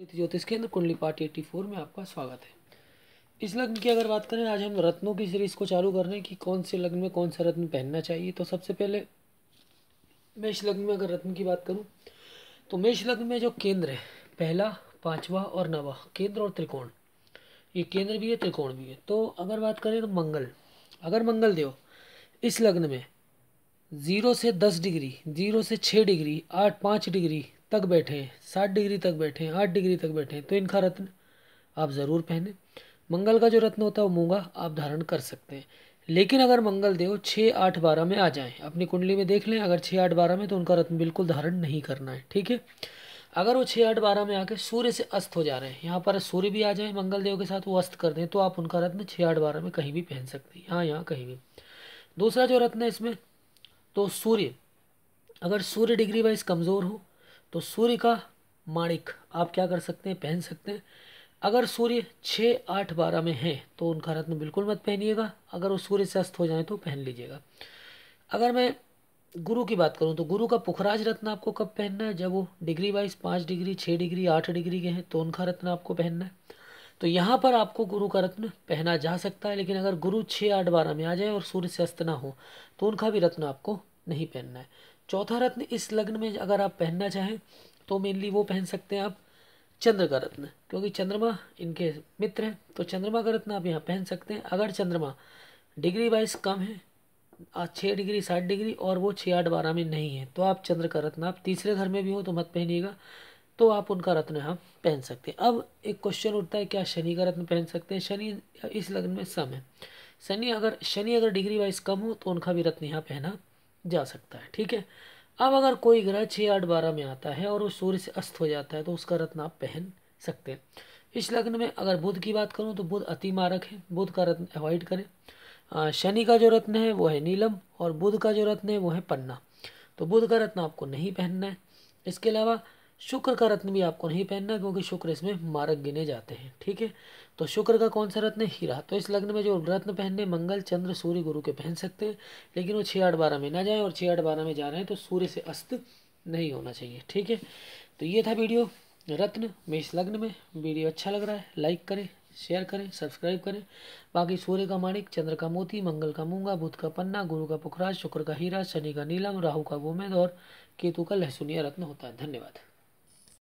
ज्योतिष केंद्र कुंडली पार्ट एट्टी फोर में आपका स्वागत है इस लग्न की अगर बात करें आज हम रत्नों की सीरीज को चालू कर रहे हैं कि कौन से लग्न में कौन सा रत्न पहनना चाहिए तो सबसे पहले मेष लग्न में अगर रत्न की बात करूं तो मेष लग्न में जो केंद्र है पहला पांचवा और नवा केंद्र और त्रिकोण ये केंद्र भी है त्रिकोण भी है तो अगर बात करें तो मंगल अगर मंगल देव इस लग्न में ज़ीरो से दस डिग्री ज़ीरो से छः डिग्री आठ पाँच डिग्री तक बैठें साठ डिग्री तक बैठें आठ डिग्री तक बैठें तो इनका रत्न आप ज़रूर पहने मंगल का जो रत्न होता है वो मूंगा आप धारण कर सकते हैं लेकिन अगर मंगल देव छः आठ बारह में आ जाएं अपनी कुंडली में देख लें अगर छः आठ बारह में तो उनका रत्न बिल्कुल धारण नहीं करना है ठीक है अगर वो छः आठ बारह में आके सूर्य से अस्त हो जा रहे हैं यहाँ पर सूर्य भी आ जाए मंगल देव के साथ वो अस्त कर दें तो आप उनका रत्न छः आठ बारह में कहीं भी पहन सकते हैं यहाँ यहाँ कहीं भी दूसरा जो रत्न है इसमें तो सूर्य अगर सूर्य डिग्री वाइज कमज़ोर हो तो सूर्य का माणिक आप क्या कर सकते हैं पहन सकते हैं अगर सूर्य छः आठ बारह में है तो उनका रत्न बिल्कुल मत पहनिएगा अगर वो सूर्य से अस्त हो जाए तो पहन लीजिएगा अगर मैं गुरु की बात करूँ तो गुरु का पुखराज रत्न आपको कब पहनना है जब वो डिग्री वाइज पाँच डिग्री छः डिग्री आठ डिग्री के हैं तो उनका रत्न आपको पहनना है तो यहाँ पर आपको गुरु का रत्न पहना जा सकता है लेकिन अगर गुरु छः आठ बारह में आ जाए और सूर्य से अस्त ना हो तो उनका भी रत्न आपको नहीं पहनना है चौथा रत्न इस लग्न में अगर आप पहनना चाहें तो मेनली वो पहन सकते हैं आप चंद्र का रत्न क्योंकि चंद्रमा इनके मित्र हैं तो चंद्रमा का रत्न आप यहाँ पहन सकते हैं अगर चंद्रमा डिग्री वाइज कम है छः डिग्री सात डिग्री और वो छः आठ बारह में नहीं है तो आप चंद्र का रत्न आप तीसरे घर में भी हो तो मत पहनिएगा तो आप उनका रत्न यहाँ पहन सकते हैं अब एक क्वेश्चन उठता है क्या शनि का रत्न पहन सकते हैं शनि इस लग्न में सम है शनि अगर शनि अगर डिग्री वाइज कम हो तो उनका भी रत्न यहाँ पहना जा सकता है ठीक है अब अगर कोई ग्रह छः आठ बारह में आता है और वो सूर्य से अस्त हो जाता है तो उसका रत्न आप पहन सकते हैं इस लग्न में अगर बुध की बात करूँ तो बुध अति मारक है बुध का रत्न अवॉइड करें शनि का जो रत्न है वो है नीलम और बुध का जो रत्न है वो है पन्ना तो बुध का रत्न आपको नहीं पहनना है इसके अलावा शुक्र का रत्न भी आपको नहीं पहनना क्योंकि शुक्र इसमें मारक गिने जाते हैं ठीक है तो शुक्र का कौन सा रत्न है हीरा तो इस लग्न में जो रत्न पहनने मंगल चंद्र सूर्य गुरु के पहन सकते हैं लेकिन वो छः आठ बारह में ना जाए और छः आठ बारह में जा रहे हैं तो सूर्य से अस्त नहीं होना चाहिए ठीक है तो ये था वीडियो रत्न में इस लग्न में वीडियो अच्छा लग रहा है लाइक करें शेयर करें सब्सक्राइब करें बाकी सूर्य का माणिक चंद्र का मोती मंगल का मूंगा बुध का पन्ना गुरु का पुखराज शुक्र का हीरा शनि का नीलम राहु का गोमेद और केतु का लहसुनिया रत्न होता है धन्यवाद